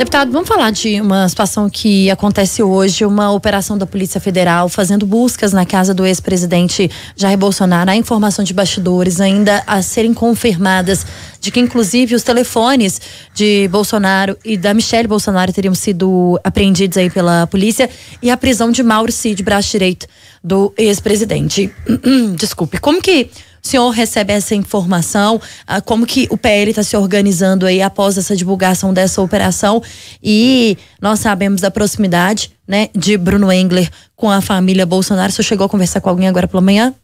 Deputado, vamos falar de uma situação que acontece hoje, uma operação da Polícia Federal fazendo buscas na casa do ex-presidente Jair Bolsonaro. Há informação de bastidores ainda a serem confirmadas de que inclusive os telefones de Bolsonaro e da Michelle Bolsonaro teriam sido apreendidos aí pela polícia e a prisão de Mauro Cid, braço direito do ex-presidente. Desculpe, como que o senhor recebe essa informação? Ah, como que o PL está se organizando aí após essa divulgação dessa operação? E nós sabemos da proximidade, né, de Bruno Engler com a família Bolsonaro. O senhor chegou a conversar com alguém agora pela manhã?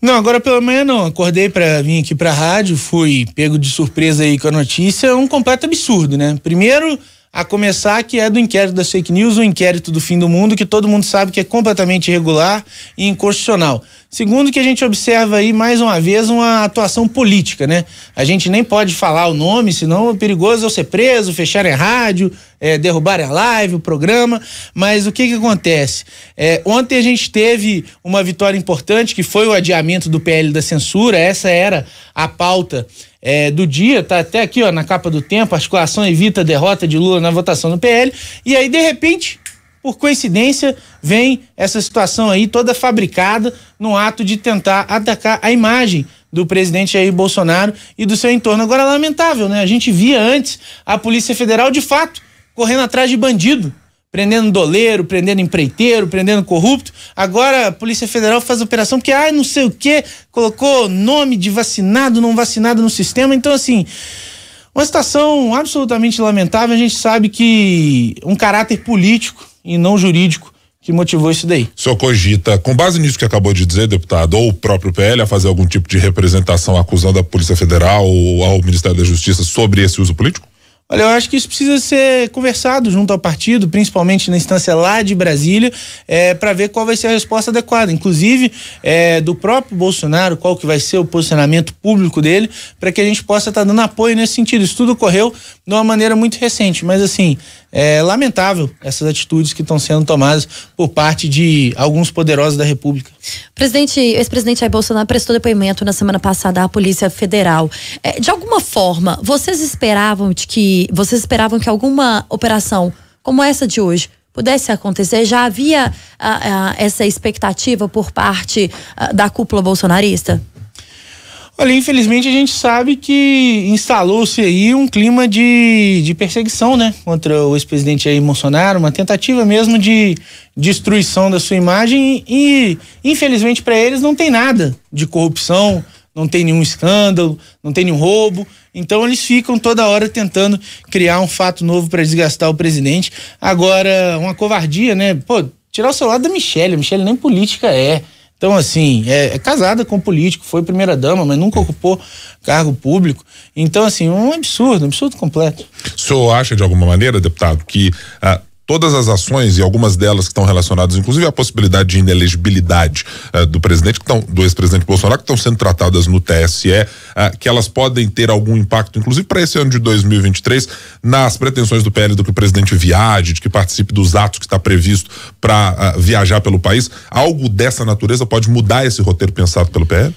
Não, agora pela manhã não. Acordei para vir aqui para a rádio, fui pego de surpresa aí com a notícia. Um completo absurdo, né? Primeiro a começar que é do inquérito das fake news, o inquérito do fim do mundo, que todo mundo sabe que é completamente irregular e inconstitucional. Segundo que a gente observa aí, mais uma vez, uma atuação política, né? A gente nem pode falar o nome, senão é perigoso eu ser preso, fechar a rádio, é, derrubar a live, o programa. Mas o que que acontece? É, ontem a gente teve uma vitória importante, que foi o adiamento do PL da censura, essa era a pauta é, do dia, tá até aqui ó, na capa do tempo, articulação evita a derrota de Lula na votação do PL, e aí de repente, por coincidência, vem essa situação aí toda fabricada no ato de tentar atacar a imagem do presidente Jair Bolsonaro e do seu entorno. Agora lamentável, né? A gente via antes a Polícia Federal de fato correndo atrás de bandido, prendendo doleiro, prendendo empreiteiro, prendendo corrupto. Agora a Polícia Federal faz operação porque, ah, não sei o quê, colocou nome de vacinado, não vacinado no sistema. Então, assim, uma situação absolutamente lamentável. A gente sabe que um caráter político e não jurídico que motivou isso daí. O senhor cogita, com base nisso que acabou de dizer, deputado, ou o próprio PL a fazer algum tipo de representação acusando a Polícia Federal ou ao Ministério da Justiça sobre esse uso político? Olha, eu acho que isso precisa ser conversado junto ao partido, principalmente na instância lá de Brasília, é, para ver qual vai ser a resposta adequada, inclusive é, do próprio Bolsonaro, qual que vai ser o posicionamento público dele, para que a gente possa estar tá dando apoio nesse sentido. Isso tudo ocorreu de uma maneira muito recente, mas assim, é lamentável essas atitudes que estão sendo tomadas por parte de alguns poderosos da República. Presidente, ex-presidente Jair Bolsonaro prestou depoimento na semana passada à Polícia Federal. É, de alguma forma, vocês esperavam de que vocês esperavam que alguma operação como essa de hoje pudesse acontecer? Já havia ah, ah, essa expectativa por parte ah, da cúpula bolsonarista? Olha, infelizmente a gente sabe que instalou-se aí um clima de, de perseguição, né? Contra o ex-presidente aí Bolsonaro, uma tentativa mesmo de destruição da sua imagem e, infelizmente para eles, não tem nada de corrupção, não tem nenhum escândalo, não tem nenhum roubo. Então eles ficam toda hora tentando criar um fato novo para desgastar o presidente. Agora, uma covardia, né? Pô, tirar o celular da Michelle, a Michelle nem política é. Então, assim, é, é casada com político, foi primeira-dama, mas nunca ocupou cargo público. Então, assim, um absurdo, um absurdo completo. O senhor acha, de alguma maneira, deputado, que ah, todas as ações e algumas delas que estão relacionadas, inclusive à possibilidade de inelegibilidade uh, do presidente, que tão, do ex-presidente Bolsonaro, que estão sendo tratadas no TSE, uh, eh, que elas podem ter algum impacto, inclusive para esse ano de 2023, nas pretensões do PL do que o presidente viaje, de que participe dos atos que está previsto para uh, ah, viajar pelo país. Algo dessa natureza pode mudar esse roteiro pensado pelo PL?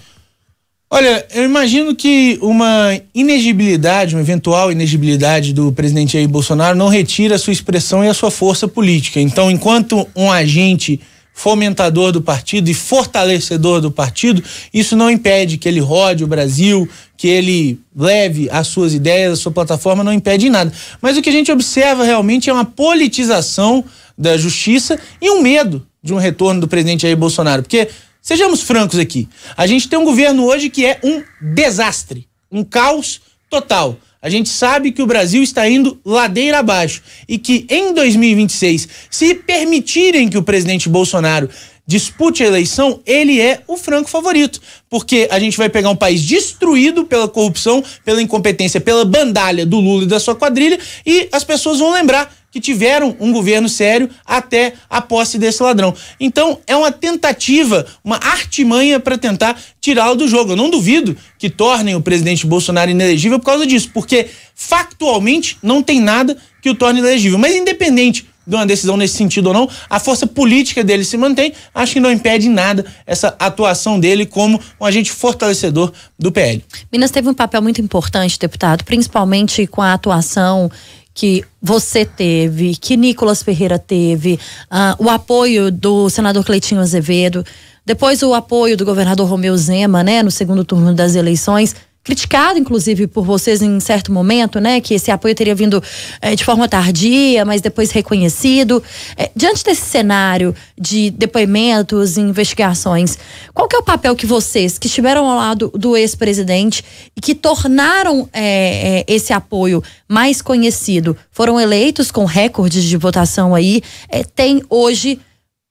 Olha, eu imagino que uma inegibilidade, uma eventual inegibilidade do presidente Jair Bolsonaro não retira a sua expressão e a sua força política. Então, enquanto um agente fomentador do partido e fortalecedor do partido, isso não impede que ele rode o Brasil, que ele leve as suas ideias, a sua plataforma, não impede em nada. Mas o que a gente observa realmente é uma politização da justiça e um medo de um retorno do presidente Jair Bolsonaro, porque Sejamos francos aqui. A gente tem um governo hoje que é um desastre, um caos total. A gente sabe que o Brasil está indo ladeira abaixo e que em 2026, se permitirem que o presidente Bolsonaro dispute a eleição, ele é o franco favorito. Porque a gente vai pegar um país destruído pela corrupção, pela incompetência, pela bandalha do Lula e da sua quadrilha, e as pessoas vão lembrar que tiveram um governo sério até a posse desse ladrão. Então, é uma tentativa, uma artimanha para tentar tirá-lo do jogo. Eu não duvido que tornem o presidente Bolsonaro inelegível por causa disso, porque factualmente não tem nada que o torne inelegível. Mas, independente de uma decisão nesse sentido ou não, a força política dele se mantém, acho que não impede em nada essa atuação dele como um agente fortalecedor do PL. Minas teve um papel muito importante, deputado, principalmente com a atuação que você teve, que Nicolas Ferreira teve, uh, o apoio do senador Cleitinho Azevedo, depois o apoio do governador Romeu Zema, né, no segundo turno das eleições criticado, inclusive, por vocês em certo momento, né? Que esse apoio teria vindo é, de forma tardia, mas depois reconhecido. É, diante desse cenário de depoimentos e investigações, qual que é o papel que vocês, que estiveram ao lado do ex-presidente e que tornaram é, esse apoio mais conhecido, foram eleitos com recordes de votação aí, é, tem hoje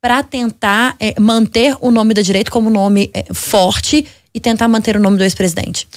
para tentar manter o nome da direita como nome forte e tentar manter o nome do ex-presidente?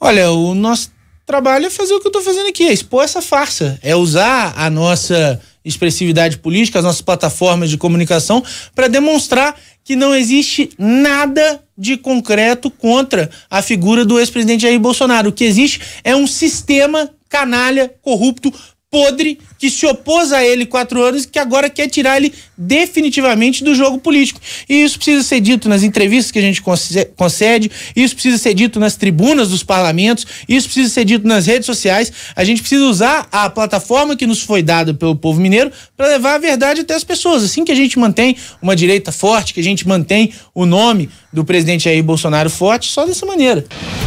Olha, o nosso trabalho é fazer o que eu estou fazendo aqui, é expor essa farsa, é usar a nossa expressividade política, as nossas plataformas de comunicação, para demonstrar que não existe nada de concreto contra a figura do ex-presidente Jair Bolsonaro. O que existe é um sistema canalha, corrupto, podre que se opôs a ele quatro anos e que agora quer tirar ele definitivamente do jogo político. E isso precisa ser dito nas entrevistas que a gente concede, isso precisa ser dito nas tribunas dos parlamentos, isso precisa ser dito nas redes sociais. A gente precisa usar a plataforma que nos foi dada pelo povo mineiro para levar a verdade até as pessoas. Assim que a gente mantém uma direita forte, que a gente mantém o nome do presidente Jair Bolsonaro forte, só dessa maneira.